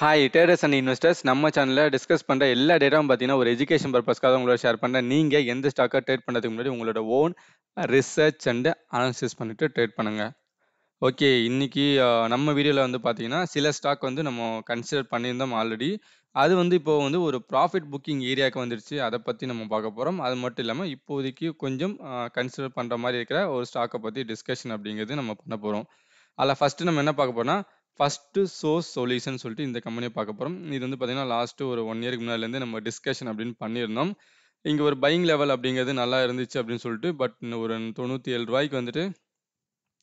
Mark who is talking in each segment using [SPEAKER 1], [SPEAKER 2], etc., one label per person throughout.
[SPEAKER 1] hi டேடர்ஸ் and investors நம்ம சேனலில் discuss பண்ணுற எல்லா டேட்டாவும் பார்த்தீங்கன்னா ஒரு எஜுகேஷன் பர்பஸ்க்காக உங்களோட ஷேர் பண்ணுறேன் நீங்கள் எந்த ஸ்டாக்கை ட்ரேட் பண்ணுறதுக்கு முன்னாடி உங்களோட ஓன் ரிசர்ச் அண்டு அனாலிசிஸ் பண்ணிவிட்டு ட்ரேட் பண்ணுங்கள் ஓகே இன்றைக்கி நம்ம வீடியோவில் வந்து பார்த்தீங்கன்னா சில ஸ்டாக் வந்து நம்ம கன்சிடர் பண்ணியிருந்தோம் ஆல்ரெடி அது வந்து இப்போ வந்து ஒரு ப்ராஃபிட் புக்கிங் ஏரியாவுக்கு வந்துருச்சு அதை பற்றி நம்ம பார்க்க போகிறோம் அது மட்டும் இல்லாமல் இப்போதைக்கு கொஞ்சம் கன்சிடர் பண்ணுற மாதிரி இருக்கிற ஒரு ஸ்டாக்கை பற்றி டிஸ்கஷன் அப்படிங்கிறது நம்ம பண்ண போகிறோம் அதில் ஃபஸ்ட்டு நம்ம என்ன பார்க்க போகிறோம்னா ஃபஸ்ட்டு சோர்ஸ் சொல்யூஷன் சொல்லிட்டு இந்த கம்பெனியை பார்க்க போகிறோம் இது வந்து பார்த்தீங்கன்னா லாஸ்ட்டு ஒரு ஒன் இயருக்கு முன்னாடிலேருந்து நம்ம டிஸ்கஷன் அப்படின்னு பண்ணியிருந்தோம் இங்கே ஒரு பையிங் லெவல் அப்படிங்கிறது நல்லா இருந்துச்சு அப்படின்னு சொல்லிட்டு பட் ஒரு தொண்ணூற்றி ஏழு ரூபாய்க்கு வந்துட்டு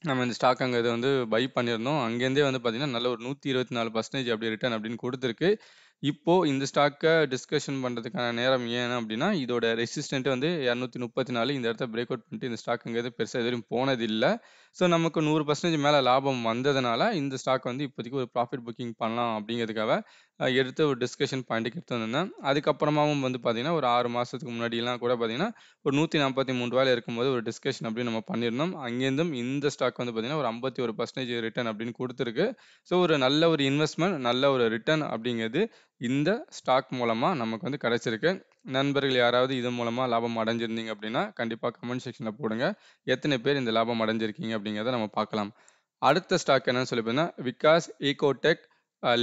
[SPEAKER 1] நம்ம இந்த ஸ்டாக் அங்கே இதை வந்து பை பண்ணியிருந்தோம் அங்கேருந்தே வந்து பார்த்திங்கன்னா நல்ல ஒரு நூற்றி இருபத்தி நாலு பர்சன்டேஜ் அப்படி ரிட்டர்ன் அப்படின்னு கொடுத்துருக்கு இப்போ இந்த ஸ்டாக்கை டிஸ்கஷன் பண்ணுறதுக்கான நேரம் ஏன் அப்படின்னா இதோட ரெசிஸ்டன்ட் வந்து இரநூத்தி முப்பத்தி நாலு இந்த இடத்த பிரேக் அவுட் பண்ணிட்டு இந்த ஸ்டாக்குங்கிறது பெருசாக எதுவும் போனதில்லை ஸோ நமக்கு நூறு பர்சன்டேஜ் மேலே லாபம் வந்ததுனால இந்த ஸ்டாக் வந்து இப்போதைக்கு ஒரு ப்ராஃபிட் புக்கிங் பண்ணலாம் அப்படிங்கிறதுக்காக எடுத்து ஒரு டிஸ்கஷன் பாயிண்ட்டுக்கு எடுத்து வந்திருந்தேன் அதுக்கப்புறமாவும் வந்து பார்த்தீங்கன்னா ஒரு ஆறு மாதத்துக்கு முன்னாடிலாம் கூட பார்த்தீங்கன்னா ஒரு நூற்றி நாற்பத்தி மூணு ரூபாயில் இருக்கும்போது ஒரு டிஸ்கஷன் அப்படின்னு நம்ம பண்ணியிருந்தோம் அங்கேருந்தும் இந்த ஸ்டாக் வந்து பார்த்தீங்கன்னா ஒரு ஐம்பத்தி ஒரு பர்சன்டேஜ் ரிட்டர்ன் அப்படின்னு கொடுத்துருக்கு ஸோ ஒரு நல்ல ஒரு இன்வெஸ்ட்மெண்ட் நல்ல ஒரு ரிட்டர்ன் அப்படிங்கிறது இந்த ஸ்டாக் மூலமாக நமக்கு வந்து கிடச்சிருக்கு நண்பர்கள் யாராவது இது மூலமாக லாபம் அடைஞ்சிருந்தீங்க அப்படின்னா கண்டிப்பாக கமெண்ட் செக்ஷனில் போடுங்க எத்தனை பேர் இந்த லாபம் அடைஞ்சிருக்கீங்க அப்படிங்கிறத நம்ம பார்க்கலாம் அடுத்த ஸ்டாக் என்னன்னு சொல்லி பார்த்தீங்கன்னா விகாஸ் ஈகோடெக்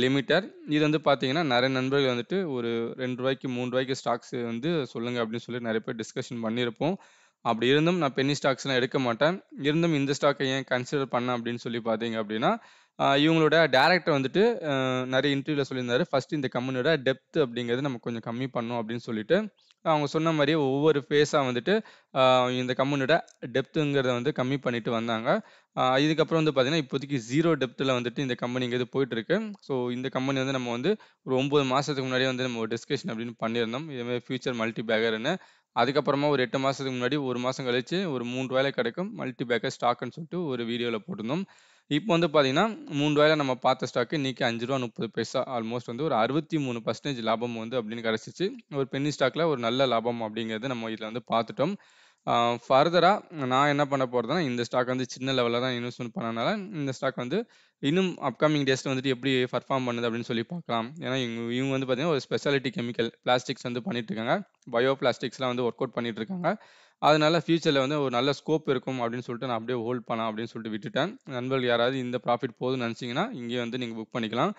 [SPEAKER 1] லிமிட்டர் இது வந்து பார்த்தீங்கன்னா நிறைய நண்பர்கள் வந்துட்டு ஒரு ரெண்டு ரூபாய்க்கு மூணு ரூபாய்க்கு ஸ்டாக்ஸ் வந்து சொல்லுங்கள் அப்படின்னு சொல்லி நிறைய பேர் டிஸ்கஷன் பண்ணியிருப்போம் அப்படி இருந்தும் நான் பென்னி ஸ்டாக்ஸ்லாம் எடுக்க மாட்டேன் இருந்தும் இந்த ஸ்டாக்கை ஏன் கன்சிடர் பண்ணேன் அப்படின்னு சொல்லி பார்த்தீங்க அப்படின்னா இவங்களோட டேரக்டர் வந்துட்டு நிறைய இன்டர்வியூவில் சொல்லியிருந்தாரு ஃபர்ஸ்ட் இந்த கம்பெனியோட டெப்த் அப்படிங்கிறது நம்ம கொஞ்சம் கம்மி பண்ணோம் அப்படின்னு சொல்லிட்டு அவங்க சொன்ன மாதிரியே ஒவ்வொரு ஃபேஸாக வந்துட்டு இந்த கம்பெனியோட டெப்த்துங்கிறத வந்து கம்மி பண்ணிட்டு வந்தாங்க இதுக்கப்புறம் வந்து பார்த்தீங்கன்னா இப்போதைக்கு ஜீரோ டெப்த்தில் வந்துட்டு இந்த கம்பெனிங்கிறது போயிட்டுருக்கு ஸோ இந்த கம்பெனி வந்து நம்ம வந்து ஒரு ஒம்பது மாதத்துக்கு முன்னாடியே வந்து நம்ம டிஸ்கஷன் அப்படின்னு பண்ணியிருந்தோம் இதுமாதிரி ஃபியூச்சர் மல்டி பேக்கர்னு அதுக்கப்புறமா ஒரு எட்டு மாதத்துக்கு முன்னாடி ஒரு மாதம் கழித்து ஒரு மூன்று வேலை கிடைக்கும் மல்டி பேக்கர் ஸ்டாக்குன்னு சொல்லிட்டு ஒரு வீடியோவில் போட்டிருந்தோம் இப்போ வந்து பார்த்தீங்கன்னா மூணு ரூபாயில் நம்ம பார்த்த ஸ்டாக்கு இன்றைக்கி அஞ்சு ரூபா முப்பது பைசா ஆல்மோஸ்ட் வந்து ஒரு அறுபத்தி மூணு பர்சன்டேஜ் லாபம் வந்து அப்படின்னு கிடச்சிச்சு ஒரு பெண்ணி ஸ்டாக்கில் ஒரு நல்ல லாபம் அப்படிங்கிறது நம்ம இதில் வந்து பார்த்துட்டோம் ஃபர்தராக நான் என்ன பண்ண போகிறதுனா இந்த ஸ்டாக் வந்து சின்ன லெவலில் தான் இன்வெஸ்ட்மெண்ட் பண்ணனால இந்த ஸ்டாக் வந்து இன்னும் அப்கமிங் டேஸில் வந்துட்டு எப்படி பர்ஃபார்ம் பண்ணுது அப்படின்னு சொல்லி பார்க்கலாம் ஏன்னா இவங்க இவங்க வந்து பார்த்தீங்கன்னா ஒரு ஸ்பெஷாலிட்டி கெமிக்கல் பிளாஸ்டிக்ஸ் வந்து பண்ணிட்டு இருக்காங்க பயோ பிளாஸ்டிக்ஸ்லாம் வந்து ஒர்க் அவுட் பண்ணிட்டு இருக்காங்க அதனால ஃப்யூச்சரில் வந்து ஒரு நல்ல ஸ்கோப் இருக்கும் அப்படின்னு சொல்லிட்டு நான் அப்படியே ஹோல்ட் பண்ணலாம் அப்படின்னு சொல்லிட்டு விட்டுட்டேன் நண்பர்கள் யாராவது இந்த ப்ராஃபிட் போதும்னு நினச்சிங்கன்னா இங்கே வந்து நீங்கள் புக் பண்ணிக்கலாம்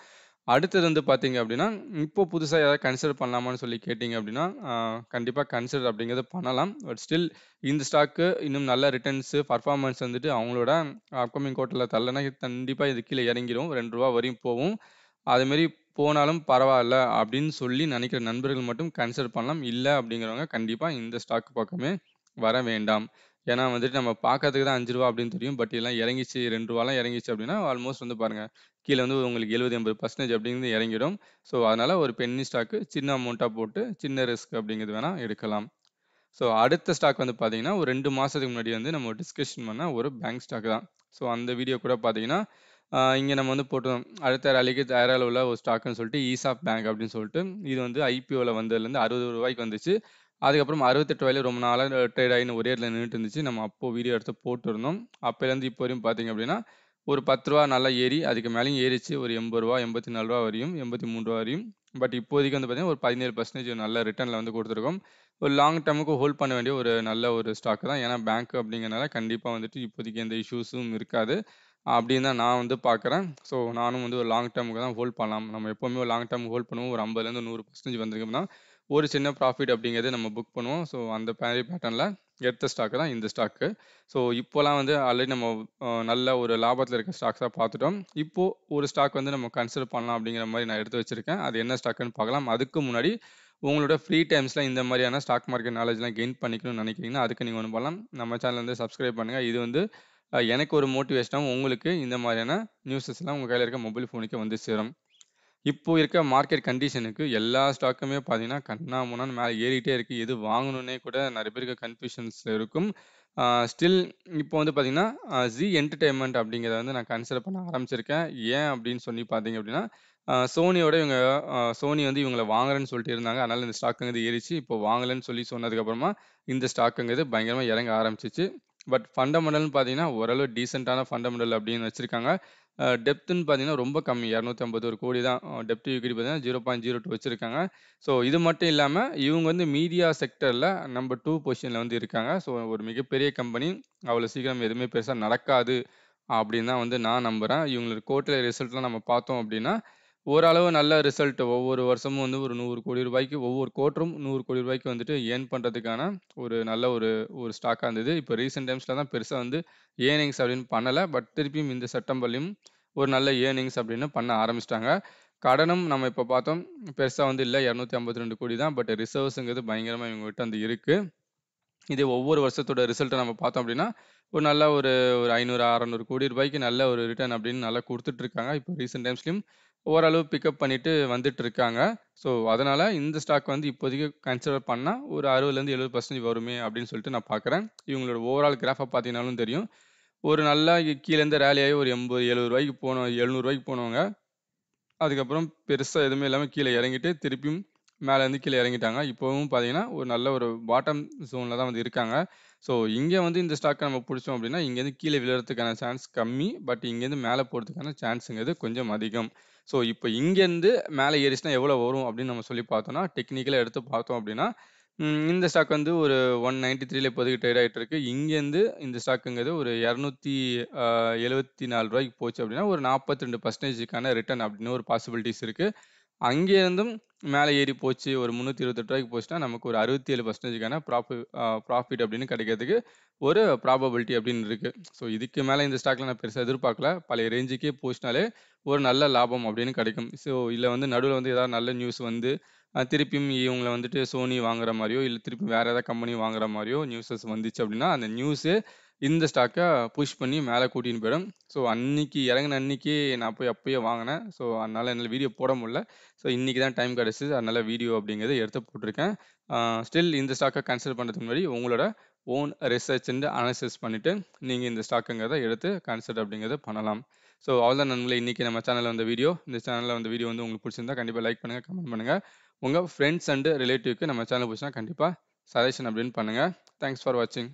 [SPEAKER 1] அடுத்தது வந்து பார்த்தீங்க அப்படின்னா இப்போ புதுசாக ஏதாவது கன்சிடர் பண்ணலாமான்னு சொல்லி கேட்டிங்க அப்படின்னா கண்டிப்பாக கன்சிடர் அப்படிங்கிறத பண்ணலாம் பட் ஸ்டில் இந்த ஸ்டாக்கு இன்னும் நல்ல ரிட்டர்ன்ஸு பர்ஃபார்மன்ஸ் வந்துட்டு அவங்களோட அப்கமிங் கோட்டில் தள்ளனா கண்டிப்பாக இது கீழே இறங்கிடும் ரெண்டு ரூபா வரையும் போகும் அதுமாரி போனாலும் பரவாயில்ல அப்படின்னு சொல்லி நினைக்கிற நண்பர்கள் மட்டும் கன்சிடர் பண்ணலாம் இல்லை அப்படிங்கிறவங்க கண்டிப்பாக இந்த ஸ்டாக் பக்கமே வர வேண்டாம் ஏன்னா வந்துட்டு நம்ம பார்க்கறதுக்கு தான் அஞ்சு ரூபா அப்படின்னு தெரியும் பட் எல்லாம் இறங்கிச்சு ரெண்டு ரூபாலாம் இறங்கிச்சு அப்படின்னா ஆல்மோஸ்ட் வந்து பாருங்கள் கீழே வந்து உங்களுக்கு எழுபது எண்பது பர்சன்டேஜ் அப்படிங்கிறது இறங்கிடும் ஸோ அதனால் ஒரு பென்னி ஸ்டாக்கு சின்ன அமௌண்ட்டாக போட்டு சின்ன ரிஸ்க் அப்படிங்கிறது வேணால் எடுக்கலாம் ஸோ அடுத்த ஸ்டாக் வந்து பார்த்தீங்கன்னா ஒரு ரெண்டு மாதத்துக்கு முன்னாடி வந்து நம்ம டிஸ்கஷன் பண்ணால் ஒரு பேங்க் ஸ்டாக் தான் ஸோ அந்த வீடியோ கூட பார்த்தீங்கன்னா இங்கே நம்ம வந்து போட்டோம் அடுத்த ரலிக்கு தயாரில் உள்ள ஒரு ஸ்டாக்குன்னு சொல்லிட்டு ஈஸ் ஆஃப் பேங்க் அப்படின்னு சொல்லிட்டு இது வந்து ஐபிஓவில் வந்ததுலேருந்து அறுபது ரூபாய்க்கு வந்துச்சு அதுக்கப்புறம் அறுபத்தெட்டு வயலில் ரொம்ப நாளாக ட்ரேட் ஆகின்னு ஒரே இடத்துல நின்றுட்டு இருந்துச்சு நம்ம அப்போது வீடியோ எடுத்து போட்டுருந்தோம் அப்போலேருந்து இப்போ வரையும் பார்த்தீங்க அப்படின்னா ஒரு பத்து ரூபா நல்லா ஏறி அதுக்கு மேலேயும் ஏறிச்சு ஒரு எண்பது ரூபா எண்பத்தி நாலு ரூபா வரையும் எண்பத்தி மூணு ரூபா வரையும் பட் இப்போதைக்கு வந்து பார்த்தீங்கன்னா ஒரு பதினேழு பர்சன்டேஜ் நல்ல ரிட்டர்னில் வந்து கொடுத்துருக்கோம் ஒரு லாங் டைமுக்கு ஹோல்ட் பண்ண வேண்டிய ஒரு நல்ல ஒரு ஸ்டாக் தான் ஏன்னா பேங்க் அப்படிங்கிறனால கண்டிப்பாக வந்துட்டு இப்போதைக்கு எந்த இஷ்யூஸும் இருக்காது அப்படின்னு தான் நான் வந்து பார்க்குறேன் ஸோ நானும் வந்து ஒரு லாங் டைமுக்கு தான் ஹோல்ட் பண்ணலாம் நம்ம எப்போவுமே ஒரு லாங் டைம் ஹோல்ட் பண்ணுவோம் ஒரு ஐம்பதுலேருந்து நூறு பர்சன்டேஜ் வந்திருக்கோம்னா ஒரு சின்ன ப்ராஃபிட் அப்படிங்கிறது நம்ம புக் பண்ணுவோம் ஸோ அந்த பேரி பேட்டர்னில் எடுத்த ஸ்டாக்கு தான் இந்த ஸ்டாக்கு ஸோ இப்போலாம் வந்து ஆல்ரெடி நம்ம நல்ல ஒரு லாபத்தில் இருக்க ஸ்டாக்ஸாக பார்த்துட்டோம் இப்போது ஒரு ஸ்டாக் வந்து நம்ம கன்சிடர் பண்ணலாம் அப்படிங்கிற மாதிரி நான் எடுத்து வச்சுருக்கேன் அது என்ன ஸ்டாக்குன்னு பார்க்கலாம் அதுக்கு முன்னாடி உங்களோட ஃப்ரீ டைம்ஸில் இந்த மாதிரியான ஸ்டாக் மார்க்கெட் நாலேஜ்லாம் கெயின் பண்ணிக்கணும்னு நினைக்கிறீங்கன்னா அதுக்கு நீங்கள் ஒன்று பண்ணலாம் நம்ம சேனல் வந்து சப்ஸ்கிரைப் பண்ணுங்கள் இது வந்து எனக்கு ஒரு மோட்டிவேஷனாகவும் உங்களுக்கு இந்த மாதிரியான நியூஸஸ்லாம் உங்கள் கையில் இருக்க மொபைல் ஃபோனுக்கு வந்து சேரும் இப்போ இருக்க மார்க்கெட் கண்டிஷனுக்கு எல்லா ஸ்டாக்குமே பார்த்தீங்கன்னா கண்ணா முன்னா மேலே ஏறிக்கிட்டே இருக்குது எது வாங்கணுன்னே கூட நிறைய பேருக்கு கன்ஃபியூஷன்ஸ் இருக்கும் ஸ்டில் இப்போ வந்து பார்த்தீங்கன்னா ஜி என்டர்டெயின்மெண்ட் அப்படிங்கிறத வந்து நான் கன்சிடர் பண்ண ஆரம்பிச்சிருக்கேன் ஏன் அப்படின்னு சொல்லி பார்த்தீங்க அப்படின்னா சோனியோட இவங்க சோனி வந்து இவங்களை வாங்குறேன்னு சொல்லிட்டு இருந்தாங்க அதனால் இந்த ஸ்டாக்குங்கிறது ஏறிச்சு இப்போ வாங்கலைன்னு சொல்லி சொன்னதுக்கப்புறமா இந்த ஸ்டாக்குங்கிறது பயங்கரமாக இறங்க ஆரம்பிச்சிச்சு பட் ஃபண்டமெண்டல்னு பார்த்தீங்கன்னா ஓரளவு டீசெண்டான ஃபண்டமெண்டல் அப்படின்னு வச்சுருக்காங்க டெப்த்துன்னு பார்த்தீங்கன்னா ரொம்ப கம்மி இரநூத்தி ஐம்பது ஒரு கோடி தான் டெப்த் ஈக்விட்டி பார்த்தீங்கன்னா ஜீரோ பாயிண்ட் ஜீரோ டூ வச்சுருக்காங்க ஸோ இது மட்டும் இல்லாமல் இவங்க வந்து மீடியா செக்டரில் நம்பர் டூ பொசிஷனில் வந்து இருக்காங்க ஸோ ஒரு மிகப்பெரிய கம்பெனி அவ்வளோ சீக்கிரம் எதுவுமே பெருசாக நடக்காது அப்படின்னு தான் வந்து நான் நம்புகிறேன் இவங்களோட கோர்ட்டில் ரிசல்ட்லாம் நம்ம பார்த்தோம் அப்படின்னா ஓரளவு நல்ல ரிசல்ட் ஒவ்வொரு வருஷமும் வந்து ஒரு நூறு கோடி ரூபாய்க்கு ஒவ்வொரு கோட்டரும் நூறு கோடி ரூபாய்க்கு வந்துட்டு ஏர்ன் பண்ணுறதுக்கான ஒரு நல்ல ஒரு ஒரு ஸ்டாக்காக இருந்தது இப்போ ரீசெண்ட் டைம்ஸில் தான் பெருசாக வந்து ஏர்னிங்ஸ் அப்படின்னு பண்ணலை பட் திருப்பியும் இந்த செப்டம்பர்லையும் ஒரு நல்ல ஏர்னிங்ஸ் அப்படின்னு பண்ண ஆரம்பிச்சிட்டாங்க கடனும் நம்ம இப்போ பார்த்தோம் பெருசாக வந்து இல்லை இரநூத்தி ஐம்பத்தி ரெண்டு கோடி தான் பட் ரிசர்வ்ஸுங்கிறது பயங்கரமாக இவங்ககிட்ட வந்து இருக்குது இதே ஒவ்வொரு வருஷத்தோட ரிசல்ட்டை நம்ம பார்த்தோம் அப்படின்னா ஒரு நல்ல ஒரு ஒரு ஐநூறு அறநூறு கோடி ரூபாய்க்கு நல்ல ஒரு ரிட்டர்ன் அப்படின்னு நல்லா கொடுத்துட்ருக்காங்க இப்போ ரீசெண்ட் டைம்ஸ்லையும் ஓரளவு பிக்கப் பண்ணிட்டு வந்துட்டு இருக்காங்க ஸோ அதனால் இந்த ஸ்டாக் வந்து இப்போதைக்கு கன்சிடர் பண்ணால் ஒரு அறுபதுலேருந்து எழுபது பர்சன்டேஜ் வருமே அப்படின்னு சொல்லிட்டு நான் பார்க்குறேன் இவங்களோட ஓவரால் கிராஃபை பார்த்தீங்கனாலும் தெரியும் ஒரு நல்லா கீழேருந்து ரேலியாகி ஒரு எண்பது எழுபது ரூபாய்க்கு போனோம் எழுநூறுவாய்க்கு போனவங்க அதுக்கப்புறம் பெருசாக எதுவுமே இல்லாமல் கீழே இறங்கிட்டு திருப்பியும் மேலேருந்து கீழே இறங்கிட்டாங்க இப்போவும் பார்த்தீங்கன்னா ஒரு நல்ல ஒரு பாட்டம் ஜோனில் தான் வந்து இருக்காங்க ஸோ இங்கே வந்து இந்த ஸ்டாக்கை நம்ம பிடிச்சோம் அப்படின்னா இங்கேருந்து கீழே விழுறதுக்கான சான்ஸ் கம்மி பட் இங்கேருந்து மேலே போகிறதுக்கான சான்ஸுங்கிறது கொஞ்சம் அதிகம் ஸோ இப்போ இங்கேருந்து மேலே ஏறிச்சுன்னா எவ்வளோ வரும் அப்படின்னு நம்ம சொல்லி பார்த்தோம்னா டெக்னிக்கலாக எடுத்து பார்த்தோம் அப்படின்னா இந்த ஸ்டாக் வந்து ஒரு ஒன் நைன்டி த்ரீல இப்போதைக்கு ட்ரேட் ஆகிட்டு இங்கேருந்து இந்த ஸ்டாக்குங்கிறது ஒரு இரநூத்தி எழுபத்தி நாலு ரூபாய்க்கு போச்சு அப்படின்னா ஒரு நாற்பத்தி ரெண்டு பர்சன்டேஜுக்கான ரிட்டர்ன் அப்படின்னு ஒரு பாசிபிலிட்டிஸ் இருக்குது அங்கேருந்தும் மேலே ஏறி போச்சு ஒரு முந்நூற்றி இருபத்தெட்டு ரூபாய்க்கு போச்சுன்னா நமக்கு ஒரு அறுபத்தி ஏழு பர்சன்டேஜுக்கான ப்ராஃபிட் ப்ராஃபிட் அப்படின்னு கிடைக்கிறதுக்கு ஒரு ப்ராபபிலிட்டி அப்படின்னு இருக்குது ஸோ இதுக்கு மேலே இந்த ஸ்டாக்கில் நான் பெருசாக எதிர்பார்க்கல பழைய ரேஞ்சுக்கே போச்சுனாலே ஒரு நல்ல லாபம் அப்படின்னு கிடைக்கும் ஸோ இல்லை வந்து நடுவில் வந்து ஏதாவது நல்ல நியூஸ் வந்து திருப்பியும் இவங்களை வந்துட்டு சோனி வாங்குற மாதிரியோ இல்லை திருப்பி வேறு ஏதாவது கம்பெனி வாங்குற மாதிரியோ நியூஸஸ் வந்துச்சு அப்படின்னா அந்த நியூஸு இந்த ஸ்டாக்கை புஷ் பண்ணி மேலே கூட்டின்னு போயிடும் ஸோ அன்னைக்கு இறங்கின அன்னைக்கு நான் போய் அப்பயே வாங்கினேன் ஸோ அதனால் என்னால் வீடியோ போட முடியல ஸோ இன்றைக்கி தான் டைம் கிடச்சி அதனால் வீடியோ அப்படிங்கிறத எடுத்து போட்டிருக்கேன் ஸ்டில் இந்த ஸ்டாக்கை கன்சிடர் பண்ணுறதுக்கு முன்னாடி உங்களோட ஓன் ரிசர்ச் அனாலிசிஸ் பண்ணிவிட்டு நீங்கள் இந்த ஸ்டாக்குங்கிறத எடுத்து கன்சிடர் அப்படிங்கிறத பண்ணலாம் ஸோ அவ்வளோதான் நண்பர்களே இன்றைக்கி நம்ம சேனலில் வந்த வீடியோ இந்த சேனலில் வந்த வீடியோ வந்து உங்களுக்கு பிடிச்சிருந்தா கண்டிப்பாக லைக் பண்ணுங்கள் கமெண்ட் பண்ணுங்கள் உங்கள் ஃப்ரெண்ட்ஸ் அண்டு ரிலேட்டிவ்க்கு நம்ம சேனல் பிடிச்சினா கண்டிப்பாக சஜஷன் அப்படின்னு பண்ணுங்கள் தேங்க்ஸ் ஃபார் வாட்சிங்